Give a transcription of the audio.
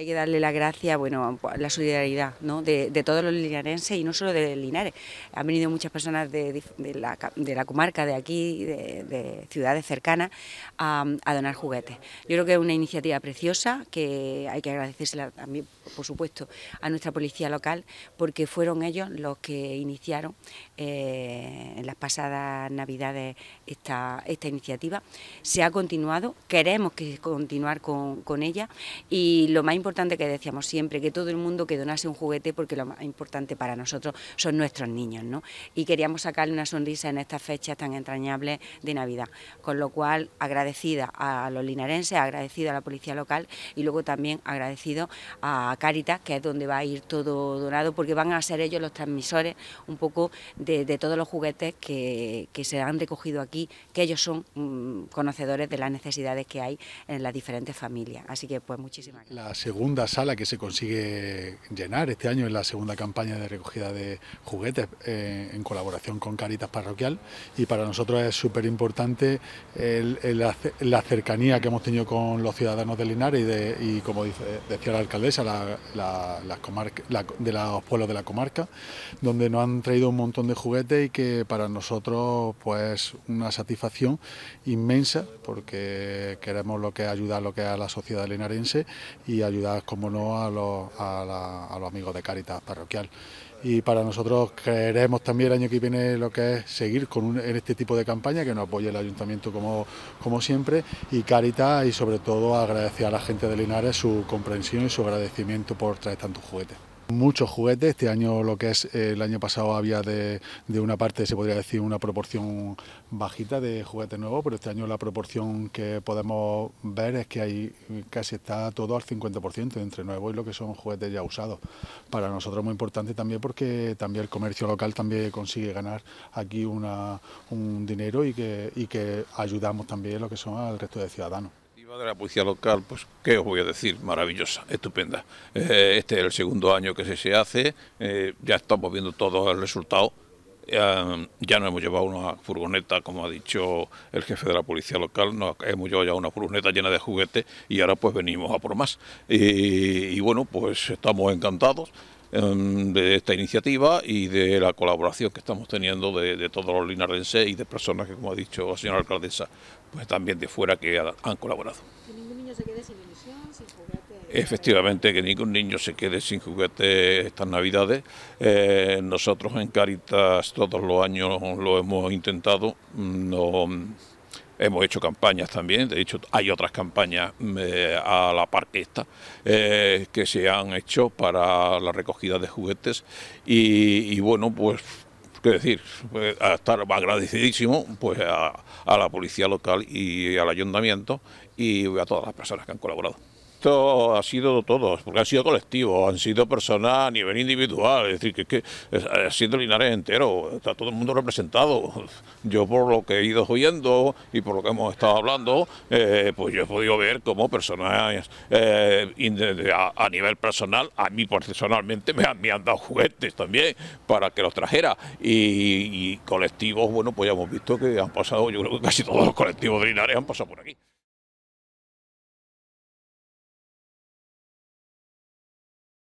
hay que darle la gracia, bueno, la solidaridad de, todos los linarenses y no solo de Linares. Han venido muchas personas de, la, comarca, de aquí, de, ciudades cercanas, a, donar juguetes. Yo creo que es una iniciativa preciosa que hay que agradecérsela también, por supuesto, a nuestra policía local, porque fueron ellos los que iniciaron eh, en las pasadas navidades esta, iniciativa. Se ha continuado, queremos que continuar con, con ella y lo más importante importante que decíamos siempre, que todo el mundo que donase un juguete, porque lo más importante para nosotros son nuestros niños, ¿no? Y queríamos sacarle una sonrisa en estas fechas tan entrañables de Navidad. Con lo cual, agradecida a los linarenses, agradecida a la policía local y luego también agradecido a Caritas, que es donde va a ir todo donado, porque van a ser ellos los transmisores un poco de, todos los juguetes que, se han recogido aquí, que ellos son mm, conocedores de las necesidades que hay en las diferentes familias. Así que, pues, muchísimas gracias segunda sala que se consigue llenar este año en la segunda campaña de recogida de juguetes eh, en colaboración con Caritas Parroquial y para nosotros es súper importante la cercanía que hemos tenido con los ciudadanos de Linares y, como decía la alcaldesa, de los pueblos de la comarca, donde nos han traído un montón de juguetes y que para nosotros pues una satisfacción inmensa porque queremos lo que ayuda a lo que a la sociedad linarense y como no, a los, a, los amigos de Caritas Parroquial. Y para nosotros queremos también el año que viene lo que es seguir con en este tipo de campaña, que nos apoye el ayuntamiento como, como siempre, y Caritas, y sobre todo agradecer a la gente de Linares su comprensión y su agradecimiento por traer tantos juguetes. Muchos juguetes, este año lo que es, eh, el año pasado había de, una parte, se podría decir, una proporción bajita de juguetes nuevos, pero este año la proporción que podemos ver es que hay casi está todo al 50% entre nuevos y lo que son juguetes ya usados. Para nosotros es muy importante también porque también el comercio local también consigue ganar aquí una, un dinero y que, y que ayudamos también lo que son al resto de ciudadanos de la policía local, pues, ¿qué os voy a decir? Maravillosa, estupenda. Eh, este es el segundo año que se, hace, eh, ya estamos viendo todos el resultado. Eh, ya no hemos llevado una furgoneta, como ha dicho el jefe de la policía local, no hemos llevado ya una furgoneta llena de juguetes y ahora pues venimos a por más. y bueno, pues estamos encantados. Em, de esta iniciativa y de la colaboración que estamos teniendo de, todos los linarenses y de personas que, como ha dicho la señora alcaldesa, pues también de fuera que han colaborado. Que ningún niño se quede sin ilusión, sin juguete. Efectivamente, que ningún niño se quede sin juguete estas Navidades. Eh, nosotros en Caritas todos los años lo hemos intentado. No, Hemos hecho campañas también, de hecho hay otras campañas mm, eh, a la par que esta eh, que se han hecho para la recogida de juguetes y, bueno, pues qué decir, pues, estar agradecidísimo pues a la policía local y al ayuntamiento y a todas las personas que han colaborado esto ha sido todo, porque han sido colectivos, han sido personas a nivel individual, es decir, que, que ha eh, sido Linares entero, está todo el mundo representado. Yo por lo que he ido oyendo y por lo que hemos estado hablando, eh, pues yo he podido ver como personas eh, a, nivel personal, a mí personalmente me han, me dado juguetes también para que los trajera y, y colectivos, bueno, pues ya hemos visto que han pasado, yo creo que casi todos los colectivos de Linares han pasado por aquí.